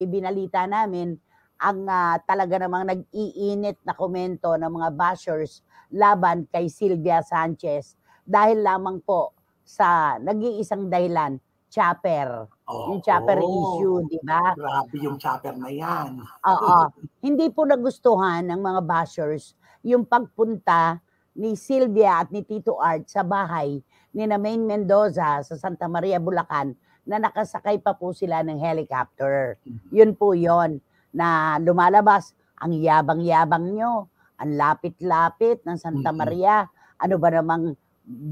ibinalita namin ang uh, talaga namang nag-iinit na komento ng mga bashers laban kay Silvia Sanchez dahil lamang po sa nag-iisang dahilan, chopper. Oh, yung chopper oh, issue, di ba? Grabe yung chopper na yan. Oo. hindi po nagustuhan ng mga bashers yung pagpunta ni Silvia at ni Tito Art sa bahay ni na Maine Mendoza sa Santa Maria, Bulacan na nakasakay pa po sila ng helicopter. Mm-hmm. Yun po yon na lumalabas, ang yabang-yabang nyo, ang lapit-lapit ng Santa Maria, ano ba namang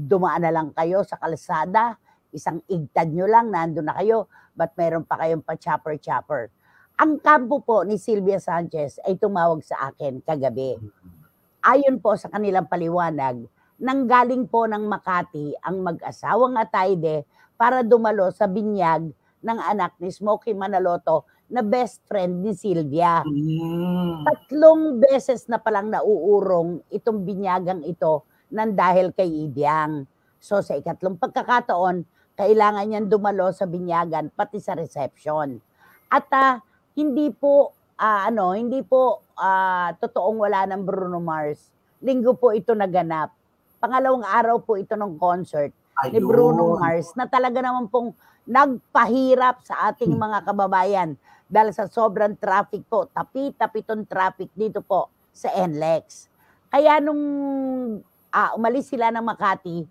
dumaan na lang kayo sa kalsada, isang igtad nyo lang, nandun na kayo, but meron pa kayong pa-chopper-chopper. Ang kampo po ni Sylvia Sanchez ay tumawag sa akin kagabi. Ayon po sa kanilang paliwanag, nang galing po ng Makati ang mag-asawang Atayde para dumalo sa binyag ng anak ni Smokey Manaloto na best friend ni Sylvia. Mm. Tatlong beses na palang nauurong itong binyagang ito nang dahil kay Idiang. So sa ikatlong pagkakataon, kailangan niyang dumalo sa binyagan pati sa reception. At uh, hindi po uh, ano, hindi po uh, totoong wala ng Bruno Mars. Linggo po ito naganap pangalawang araw po ito ng concert Ayun. ni Bruno Mars na talaga naman pong nagpahirap sa ating hmm. mga kababayan dahil sa sobrang traffic po, tapi-tapitong traffic dito po sa NLEX. Kaya nung ah, umalis sila ng Makati,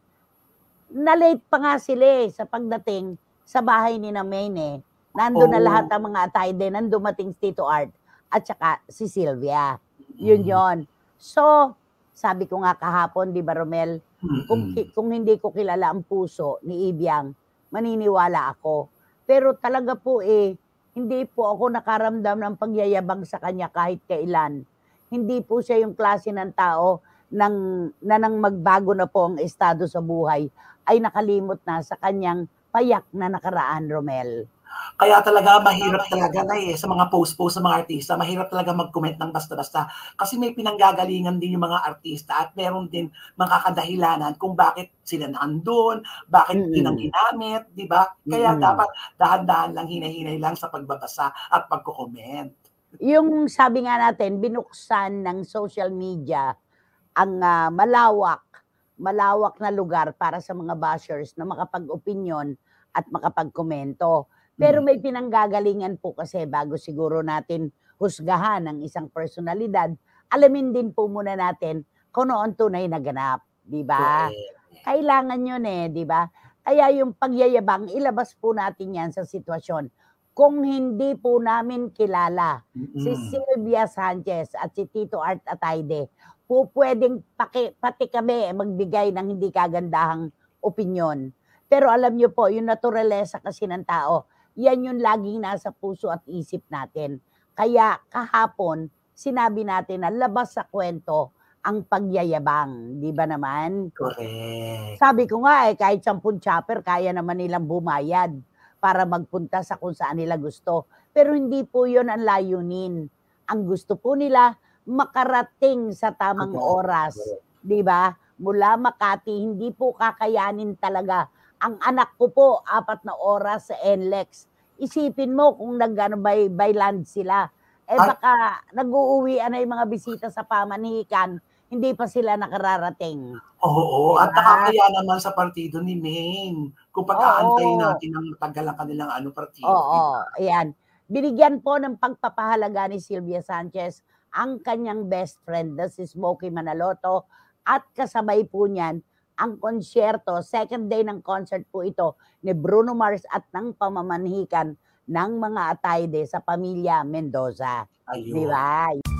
na-late pa nga sila eh, sa pagdating sa bahay ni na eh. Nando oh. na lahat ng mga atay din, nando dumating si Tito Art at saka si Sylvia. Yun hmm. yun. So, sabi ko nga kahapon, di ba Romel, kung, kung hindi ko kilala ang puso ni Ibiang, maniniwala ako. Pero talaga po eh, hindi po ako nakaramdam ng pagyayabang sa kanya kahit kailan. Hindi po siya yung klase ng tao nang, na nang magbago na po ang estado sa buhay ay nakalimot na sa kanyang payak na nakaraan, Romel. Kaya talaga mahirap talaga na eh, sa mga post-post sa mga artista, mahirap talaga mag-comment ng basta-basta. Kasi may pinanggagalingan din yung mga artista at meron din makakadahilanan kung bakit sila nandun, bakit mm-hmm. pinangginamit, di ba? Kaya mm-hmm. dapat dahan-dahan lang, hinahinay lang sa pagbabasa at pagko-comment. Yung sabi nga natin, binuksan ng social media ang uh, malawak, malawak na lugar para sa mga bashers na makapag-opinion at makapagkomento. Pero mm. may pinanggagalingan po kasi bago siguro natin husgahan ang isang personalidad, alamin din po muna natin kung noon tunay na ganap, di ba? Kailangan yun eh, di ba? Kaya yung pagyayabang, ilabas po natin yan sa sitwasyon. Kung hindi po namin kilala mm-hmm. si Sylvia Sanchez at si Tito Art Atayde, po pwedeng paki, pati kami eh, magbigay ng hindi kagandahang opinyon. Pero alam nyo po, yung naturalesa kasi ng tao, yan yung laging nasa puso at isip natin. Kaya kahapon, sinabi natin na labas sa kwento ang pagyayabang, di ba naman? Correct. Sabi ko nga eh, kahit sampung chopper, kaya naman nilang bumayad para magpunta sa kung saan nila gusto. Pero hindi po yon ang layunin. Ang gusto po nila, makarating sa tamang okay. oras. Di ba? Mula Makati, hindi po kakayanin talaga ang anak ko po, apat na oras sa NLEX. Isipin mo kung nagano by, by land sila. Eh ah. baka nag-uuwian na yung mga bisita sa pamanikan, hindi pa sila nakararating. Oo, oo. at nakakaya naman sa partido ni Maine kung pag-aantay natin ng tagal ang kanilang ano partido. Oo, oo. ayan. Binigyan po ng pagpapahalaga ni Sylvia Sanchez ang kanyang best friend na si Smokey Manaloto at kasabay po niyan ang konsyerto, second day ng concert po ito ni Bruno Mars at ng pamamanhikan ng mga atayde sa pamilya Mendoza. Di ba?